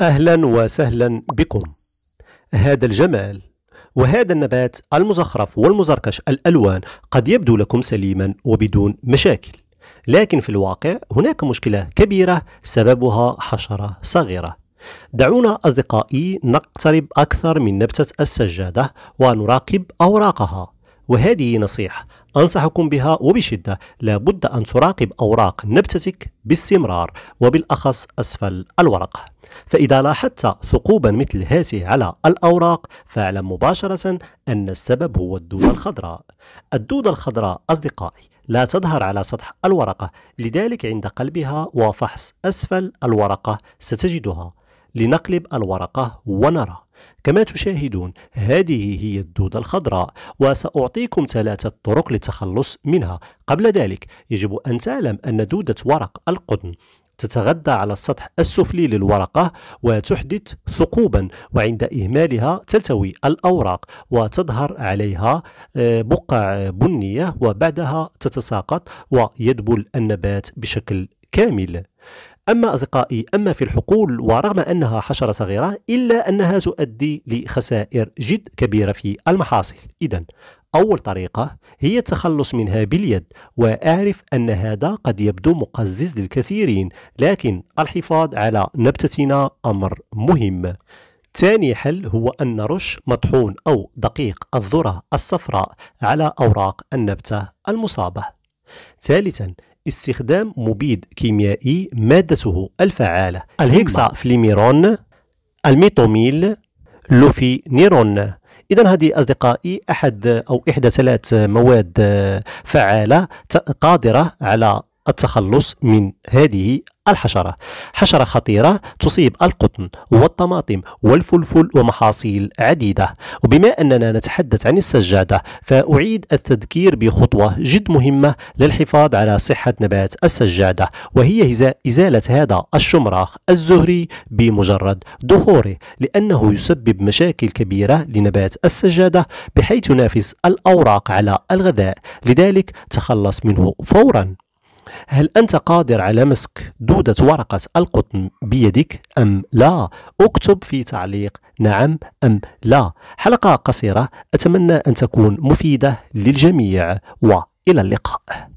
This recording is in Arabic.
أهلا وسهلا بكم هذا الجمال وهذا النبات المزخرف والمزركش الألوان قد يبدو لكم سليما وبدون مشاكل لكن في الواقع هناك مشكلة كبيرة سببها حشرة صغيرة دعونا أصدقائي نقترب أكثر من نبتة السجادة ونراقب أوراقها وهذه نصيحة أنصحكم بها وبشدة لابد أن تراقب أوراق نبتتك باستمرار وبالأخص أسفل الورقة فإذا لاحظت ثقوبا مثل هذه على الأوراق فاعلم مباشرة أن السبب هو الدودة الخضراء الدودة الخضراء أصدقائي لا تظهر على سطح الورقة لذلك عند قلبها وفحص أسفل الورقة ستجدها لنقلب الورقة ونرى كما تشاهدون هذه هي الدودة الخضراء وسأعطيكم ثلاثة طرق للتخلص منها قبل ذلك يجب أن تعلم أن دودة ورق القطن تتغذى على السطح السفلي للورقة وتحدث ثقوبا وعند إهمالها تلتوي الأوراق وتظهر عليها آه، بقع بنية وبعدها تتساقط ويدبل النبات بشكل كامل أما أصدقائي أما في الحقول ورغم أنها حشرة صغيرة إلا أنها تؤدي لخسائر جد كبيرة في المحاصيل إذا أول طريقة هي التخلص منها باليد وأعرف أن هذا قد يبدو مقزز للكثيرين لكن الحفاظ على نبتتنا أمر مهم ثاني حل هو أن نرش مطحون أو دقيق الذرة الصفراء على أوراق النبتة المصابة ثالثا استخدام مبيد كيميائي مادته الفعالة فليميرون الميتوميل لوفينيرون إذا هذه أصدقائي أحد أو إحدى ثلاث مواد فعالة قادرة على التخلص من هذه الحشرة حشرة خطيرة تصيب القطن والطماطم والفلفل ومحاصيل عديدة وبما أننا نتحدث عن السجادة فأعيد التذكير بخطوة جد مهمة للحفاظ على صحة نبات السجادة وهي إزالة هذا الشمراخ الزهري بمجرد ظهوره لأنه يسبب مشاكل كبيرة لنبات السجادة بحيث ينافس الأوراق على الغذاء لذلك تخلص منه فوراً هل أنت قادر على مسك دودة ورقة القطن بيدك أم لا؟ اكتب في تعليق نعم أم لا حلقة قصيرة أتمنى أن تكون مفيدة للجميع وإلى اللقاء